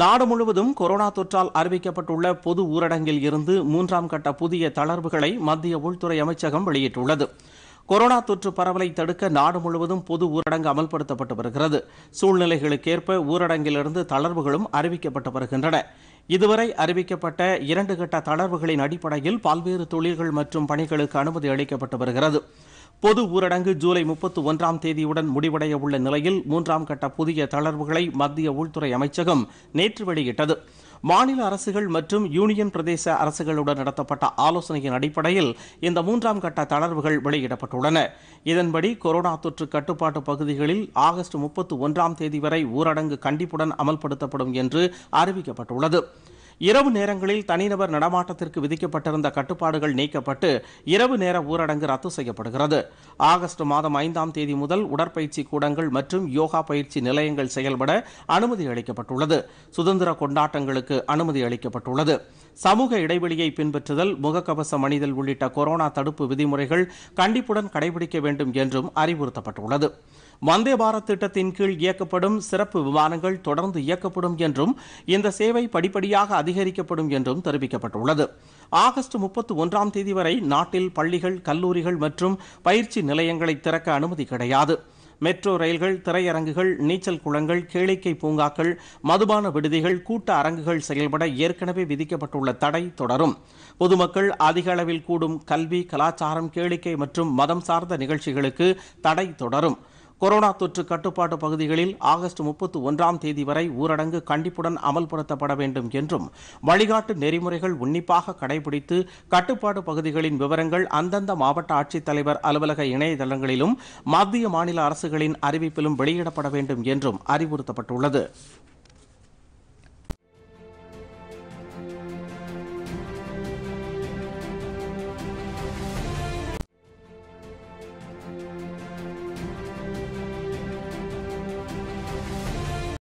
நாடு முழுவதும் கொரோனா தொற்றால் அறிவிக்கப்பட்டுள்ள பொது ஊரடங்கில் இருந்து மூன்றாம் கட்ட புதிய தளர்வுகளை மத்திய உள்துறை அமைச்சகம் வெளியிட்டுள்ளது கொரோனா தொற்று பரவலை தடுக்க நாடு முழுவதும் பொது ஊரடங்கு அமல்படுத்தப்பட்டு வருகிறது சூழ்நிலைகளுக்கேற்ப ஊரடங்கிலிருந்து தளர்வுகளும் அறிவிக்கப்பட்டு வருகின்றன இதுவரை அறிவிக்கப்பட்ட இரண்டு கட்ட தளர்வுகளின் அடிப்படையில் பல்வேறு தொழில்கள் மற்றும் பணிகளுக்கு அனுமதி அளிக்கப்பட்டு வருகிறது பொது ஊரடங்கு ஜூலை முப்பத்தி ஒன்றாம் தேதியுடன் முடிவடைய உள்ள நிலையில் மூன்றாம் கட்ட புதிய தளர்வுகளை மத்திய உள்துறை அமைச்சகம் நேற்று வெளியிட்டது மாநில அரசுகள் மற்றும் யூனியன் பிரதேச அரசுகளுடன் நடத்தப்பட்ட ஆலோசனையின் அடிப்படையில் இந்த மூன்றாம் கட்ட தளர்வுகள் வெளியிடப்பட்டுள்ளன இதன்படி கொரோனா தொற்று கட்டுப்பாட்டு பகுதிகளில் ஆகஸ்ட் முப்பத்தி ஒன்றாம் தேதி வரை ஊரடங்கு கண்டிப்புடன் அமல்படுத்தப்படும் என்று அறிவிக்கப்பட்டுள்ளது இரவு நேரங்களில் தனிநபர் நடமாட்டத்திற்கு விதிக்கப்பட்டிருந்த கட்டுப்பாடுகள் நீக்கப்பட்டு இரவு நேர ஊரடங்கு ரத்து செய்யப்படுகிறது ஆகஸ்ட் மாதம் ஐந்தாம் தேதி முதல் உடற்பயிற்சி கூடங்கள் மற்றும் யோகா பயிற்சி நிலையங்கள் செயல்பட அனுமதி அளிக்கப்பட்டுள்ளது சுதந்திர கொண்டாட்டங்களுக்கு அனுமதி அளிக்கப்பட்டுள்ளது சமூக இடைவெளியை பின்பற்றுதல் முகக்கவசம் அணிதல் உள்ளிட்ட கொரோனா தடுப்பு விதிமுறைகள் கண்டிப்புடன் கடைபிடிக்க வேண்டும் என்றும் அறிவுறுத்தப்பட்டுள்ளது வந்தே பாரத் திட்டத்தின் கீழ் இயக்கப்படும் சிறப்பு விமானங்கள் தொடர்ந்து இயக்கப்படும் என்றும் இந்த சேவை படிப்படியாக அதிகரிக்கப்படும் என்றும் தெரிவிக்கப்பட்டுள்ளது ஆகஸ்ட் முப்பத்தி ஒன்றாம் தேதி வரை நாட்டில் பள்ளிகள் கல்லூரிகள் மற்றும் பயிற்சி நிலையங்களை திறக்க அனுமதி கிடையாது மெட்ரோ ரயில்கள் திரையரங்குகள் நீச்சல் குளங்கள் கேளிக்கை பூங்காக்கள் மதுபான விடுதிகள் கூட்ட அரங்குகள் செயல்பட ஏற்கனவே விதிக்கப்பட்டுள்ள தடை தொடரும் பொதுமக்கள் அதிக அளவில் கூடும் கல்வி கலாச்சாரம் கேளிக்கை மற்றும் மதம் சார்ந்த நிகழ்ச்சிகளுக்கு தடை தொடரும் கொரோனா தொற்று கட்டுப்பாட்டு பகுதிகளில் ஆகஸ்ட் முப்பத்தி ஒன்றாம் தேதி வரை ஊரடங்கு கண்டிப்புடன் அமல்படுத்தப்பட வேண்டும் என்றும் வழிகாட்டு நெறிமுறைகள் உன்னிப்பாக கடைபிடித்து கட்டுப்பாட்டு பகுதிகளின் விவரங்கள் அந்தந்த மாவட்ட ஆட்சித்தலைவர் அலுவலக இணையதளங்களிலும் மத்திய மாநில அரசுகளின் அறிவிப்பிலும் வெளியிடப்பட வேண்டும் என்றும் அறிவுறுத்தப்பட்டுள்ளது